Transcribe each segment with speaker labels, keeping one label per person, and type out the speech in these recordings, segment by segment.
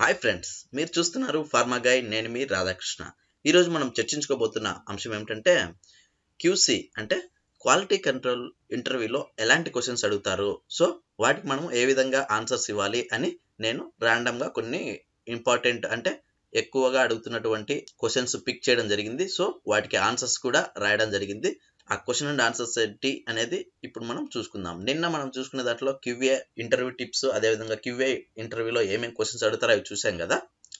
Speaker 1: hi friends మీరు చూస్తున్నారు ఫార్మాగాయ్ నేను మీ రాధాకృష్ణ ఈరోజు మనం చర్చించుకోబోతున్న అంశం ఏమిటంటే క్యూసీ అంటే క్వాలిటీ కంట్రోల్ ఇంటర్వ్యూలో ఎలాంటి క్వశ్చన్స్ అడుగుతారు సో వాటికి మనం ఏ విధంగా ఆన్సర్స్ ఇవ్వాలి అని నేను ర్యాండమ్గా కొన్ని ఇంపార్టెంట్ అంటే ఎక్కువగా అడుగుతున్నటువంటి క్వశ్చన్స్ పిక్ చేయడం జరిగింది సో వాటికి ఆన్సర్స్ కూడా రాయడం జరిగింది ఆ క్వశ్చన్ అండ్ ఆన్సర్స్ ఏంటి అనేది ఇప్పుడు మనం చూసుకుందాం నిన్న మనం చూసుకునే దాంట్లో క్యూఏ ఇంటర్వ్యూ టిప్స్ అదేవిధంగా క్యూఏ ఇంటర్వ్యూలో ఏమేమి క్వశ్చన్స్ అడుగుతారో అవి చూసాం కదా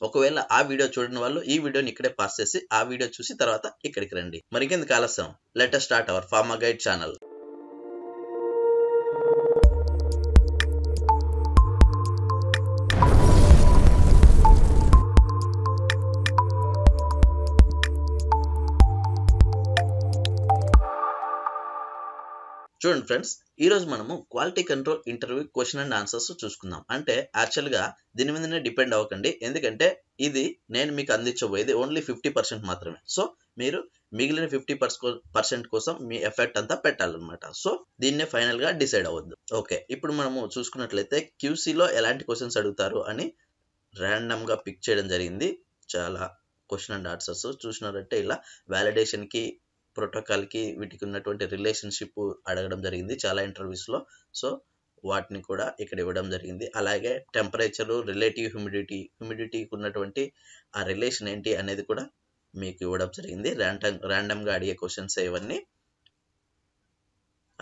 Speaker 1: ఒకవేళ ఆ వీడియో చూడని వాళ్ళు ఈ వీడియోని ఇక్కడే పాస్ చేసి ఆ వీడియో చూసి తర్వాత ఇక్కడికి రండి మరికెందుకు ఆలస్యం లెటర్ start our pharma guide channel చూడండి ఫ్రెండ్స్ ఈరోజు మనము quality control interview question and answers చూసుకుందాం అంటే యాక్చువల్గా దీని మీదనే డిపెండ్ అవ్వకండి ఎందుకంటే ఇది నేను మీకు అందించబోయేది ఓన్లీ ఫిఫ్టీ పర్సెంట్ మాత్రమే సో మీరు మిగిలిన ఫిఫ్టీ పర్సెంట్ కోసం మీ ఎఫెక్ట్ అంతా పెట్టాలన్నమాట సో దీన్నే ఫైనల్గా డిసైడ్ అవ్వద్దు ఓకే ఇప్పుడు మనము చూసుకున్నట్లయితే క్యూసీలో ఎలాంటి క్వశ్చన్స్ అడుగుతారు అని ర్యాండమ్గా పిక్ చేయడం జరిగింది చాలా క్వశ్చన్ అండ్ ఆన్సర్స్ చూసినారంటే ఇలా వ్యాలిడేషన్కి ప్రోటోకాల్కి వీటికి ఉన్నటువంటి రిలేషన్షిప్ అడగడం జరిగింది చాలా ఇంటర్వ్యూస్లో సో వాటిని కూడా ఇక్కడ ఇవ్వడం జరిగింది అలాగే టెంపరేచరు రిలేటివ్ హ్యూమిడిటీ హ్యూమిడిటీకి ఉన్నటువంటి ఆ రిలేషన్ ఏంటి అనేది కూడా మీకు ఇవ్వడం జరిగింది ర్యాండమ్ ర్యాండమ్గా అడిగే క్వశ్చన్స్ ఇవన్నీ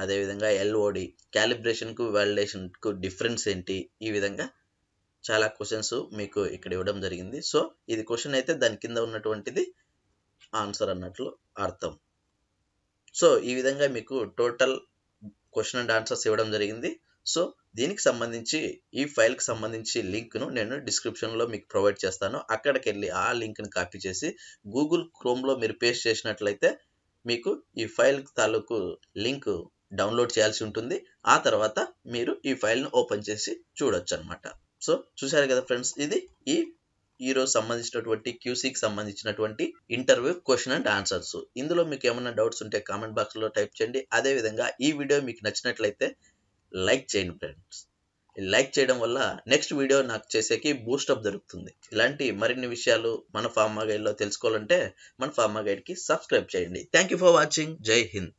Speaker 1: అదేవిధంగా ఎల్ఓడి క్యాలిబ్రేషన్కు వ్యాలిడేషన్కు డిఫరెన్స్ ఏంటి ఈ విధంగా చాలా క్వశ్చన్స్ మీకు ఇక్కడ ఇవ్వడం జరిగింది సో ఇది క్వశ్చన్ అయితే దాని కింద ఉన్నటువంటిది ఆన్సర్ అన్నట్లు అర్థం సో ఈ విధంగా మీకు టోటల్ క్వశ్చన్ అండ్ ఆన్సర్స్ ఇవ్వడం జరిగింది సో దీనికి సంబంధించి ఈ ఫైల్కి సంబంధించి లింక్ను నేను డిస్క్రిప్షన్లో మీకు ప్రొవైడ్ చేస్తాను అక్కడికి వెళ్ళి ఆ లింక్ని కాపీ చేసి గూగుల్ క్రోమ్లో మీరు పేస్ట్ చేసినట్లయితే మీకు ఈ ఫైల్ తాలూకు లింక్ డౌన్లోడ్ చేయాల్సి ఉంటుంది ఆ తర్వాత మీరు ఈ ఫైల్ను ఓపెన్ చేసి చూడొచ్చు అనమాట సో చూసారు కదా ఫ్రెండ్స్ ఇది ఈ ఈ రోజు సంబంధించినటువంటి క్యూసీకి సంబంధించినటువంటి ఇంటర్వ్యూ క్వశ్చన్ అండ్ ఆన్సర్స్ ఇందులో మీకు ఏమైనా డౌట్స్ ఉంటే కామెంట్ బాక్స్లో టైప్ చేయండి అదేవిధంగా ఈ వీడియో మీకు నచ్చినట్లయితే లైక్ చేయండి ఫ్రెండ్స్ లైక్ చేయడం వల్ల నెక్స్ట్ వీడియో నాకు చేసేకి బూస్టప్ దొరుకుతుంది ఇలాంటి మరిన్ని విషయాలు మన ఫార్మా గైడ్లో తెలుసుకోవాలంటే మన ఫార్మా గైడ్కి సబ్స్క్రైబ్ చేయండి థ్యాంక్ యూ ఫర్ వాచింగ్ జై హింద్